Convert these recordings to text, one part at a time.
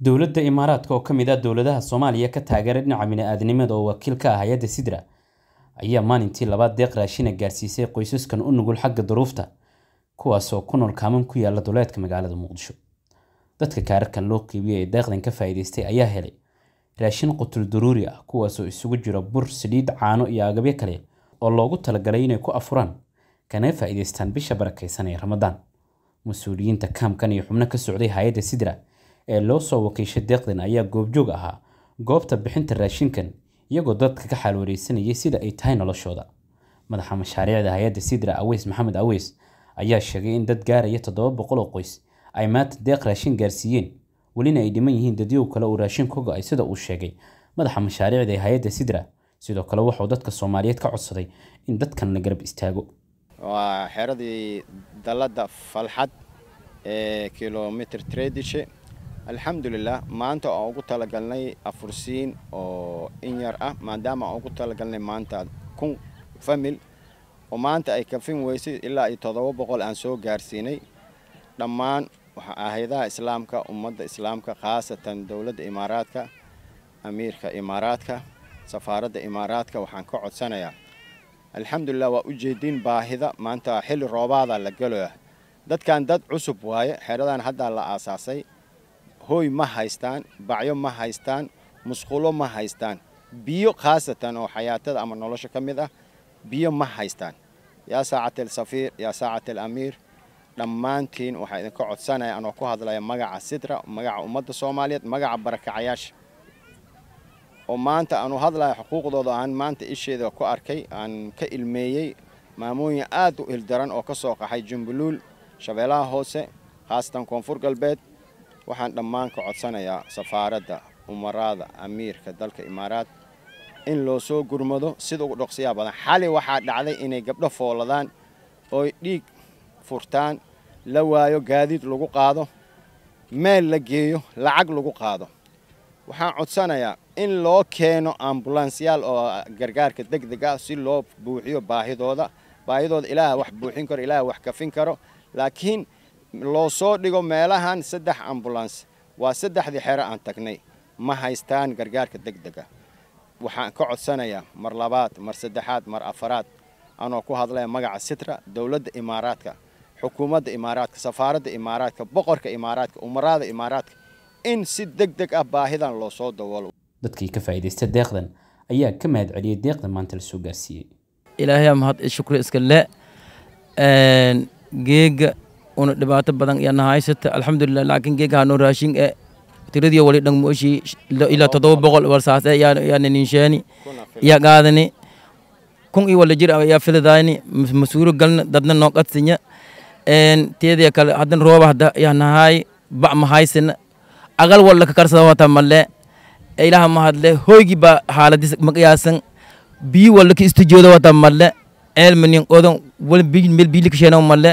dowladda imaaraadka oo ka mid ah dowladaha soomaaliya ka taageera dhinaca bini aadanimada oo wakiil ka ah hay-adda sidra ayaa maalintii labaad deeq raashina gaarsiisay qoysaskan u nugul xagga duruufta kuwaasoo ku nool kaaman ku yaalla duleedka magaalada muqdisho dadka kaararkan loo qiibiyay ee deeqdan ka faa'iidaystay ayaa helay raashin qutul daruuri ah kuwaasoo isugu jira bur saliid caano iyo agabyo kale oo loogu talagalay inay ku afuraan kana faa'iidaystaan bisha barakaysan ee ramadaan mas-uuliyiinta kaamkan iyo xubno ka socday hay-adda sidra ee loo soo wakiishay deeqdan ayaa goobjoog ahaa goobta bixinta raashinkan iyagoo dadka ka xaal wareysanayay sida ay tahay noloshooda madaxa mashaariicda hay-adda sidra aweys maxamed aweys ayaa sheegay in dad gaaraya toddoba boqol oo qoys ay maanta deeq raashin gaarsiiyeen welina ay dhiman yihiin dadyow kale uu raashin ka go-ay sida uu sheegay madaxa mashaariicda ee hay-adda sidra sidoo kale wuxuu dadka soomaaliyeed ka codsaday in dadkan la garab istaago waa xeeradii dalladda falxad ee kilomitr tredishe alxamdulilah maanta aan ugu talagalnay afursiin oo in yar ah maadaama aan ugu talagalnay maanta kun famil oo maanta ay kafin weysay ilaa iyo todoba boqol aan soo gaarsiinay dhammaan hay-adaha islaamka ummadda islaamka khaasatan dowladda imaaraadka amiirka imaaraadka safaaradda imaaraadka waxaan ka codsanayaa alxamdulilah waa ujeedin baahida maanta xilli roobaada la galoya ah. dadkan dad cusub waaye xeeradan haddaa la aasaasay hooy ma haystaan bacyo ma haystaan musqulo ma haystaan biyo khaasatan oo xayaatada ama nolosha ka mid ah biyo ma haystaan yaa saacata alsafiir yaa saacata alamiir dhammaantiin waxaa idinka codsanaya anoo ku hadlaya magaca sidra magaca ummadda soomaaliyeed magaca barakacayaasha oo maanta aanu hadlaya xuquuqdooda aan maanta isheeda ku arkay aan ka ilmeeyey maamooyin aad u ildaran oo ka soo qaxay jumbuluul shabeelaha hoose khaasatan koonfur galbeed waxaan dhammaan ka codsanayaa safaaradda umaraada amiirka dalka imaaraad in loo soo gurmado sida ugu dhoqsiyaa badan xali waxaa dhacday inay gabdho fooladaan oy dhiig furtaan la waayo gaadiid lagu qaado meel la geeyo lacag lagu qaado waxaan codsanayaa in loo keeno ambulansiyaal oo gargaarka deg deg ah si loo buuxiyo baahidooda baahidooda ilaah wax buuxin karo ilaah wax kafin karo laakiin loo soo dhigo meelahan saddex ambulans waa saddexdii xero aan tagnay ma haystaan gargaarka degdega waxaan ka codsanayaa mar labaad mar saddexaad mar afaraad anoo ku hadlaya magaca sitra dowladda imaaraadka xukuumadda imaaraadka safaaradda imaaraadka boqorka imaaraadka umaraada imaaraadka in si deg deg ah baahidan loo soo dawoolo dadkii ka faa'iidaysta deeqdan ayaa ka mahad celiyay deeqda maanta la soo gaarsiiyey ilaahay mahad shukri iska geega una dhibaato badan yana haysata alxamdulilah laakiin geegahano raashin e tiradii wali dhan mooshii ilaa toddoba boqol warsaase yaana ninsheeni iya qaadani kun iyo wala jir ayaa fidadayni masuuro galna dadna noo qadsinya teedia kale haddan rooba hadda yanahaay ba ma haysina agal walla kakarsada hota malle ilaha mahadle hoygi ba haaladis maqyaasan bii walla ka istijoodawata malle eelmanin odan wal mel biilikasheenow malle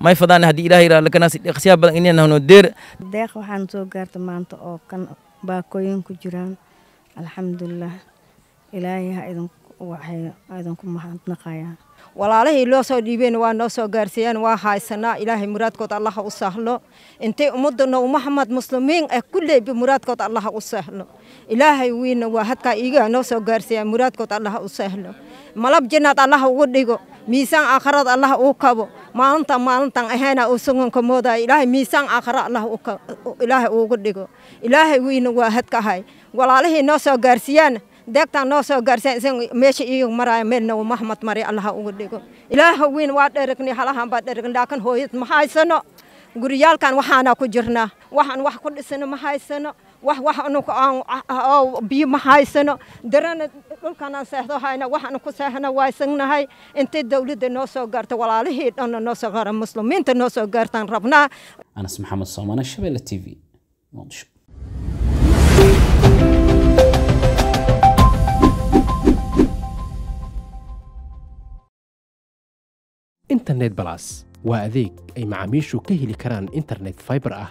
may fadaan haddii ilaah yiraahdo lakanaasi deeqsiyaa badan inay nahno deer deeq waxaan soo gaarta maanta oo kan baakooyin ku jiraan alxamdulilah ilaahay ha idinku waxay idinku mahadnaqayaan walaalihii loo soo dhiibeen waa noo soo gaarsiiyeen waa haysanaa ilaahay muraadkood allaha u sahlo intay ummadana umahamed muslimiin ah kulleybi muraadkood allaha u sahlo ilaahay wiina waa hadkaa iigaa noo soo gaarsiiyaa muraadkood allaha u sahlo malab jinaad allah ugu dhigo miisaan aakharaad allah uu kabo maalinta maalintan ahayna uu suganka moodayo ilaahay miisaan aakhara allah ilaahay uugu dhigo ilaahay wiina waa hadkahay walaalihii noo soo gaarsiiyaana deegtaan noo soo gaarsiyan isan meesha iyagu maraaya meelna uu maxmad mari allah ugu dhigo ilaaha wiin waa dherigni halahan baa dherigni laakiin hooyad ma haysano guryaalkan waxaanaa ku jirnaa waxaan wax ku dhisano ma haysano wax wax waxaanu biyo ma haysano darana dhulkanaan seexdo hayna waxaanu ku seexana waa isagnahay intay dowladda noo soo gaarta walaalihii dhanna noo soo gaara muslimiinta noo soo gaartaan rabnaa anas maxamed soomane shabeelle t v muqdisho internet balas waa adeeg ay macaamiishu ka heli karaan internet fiber ah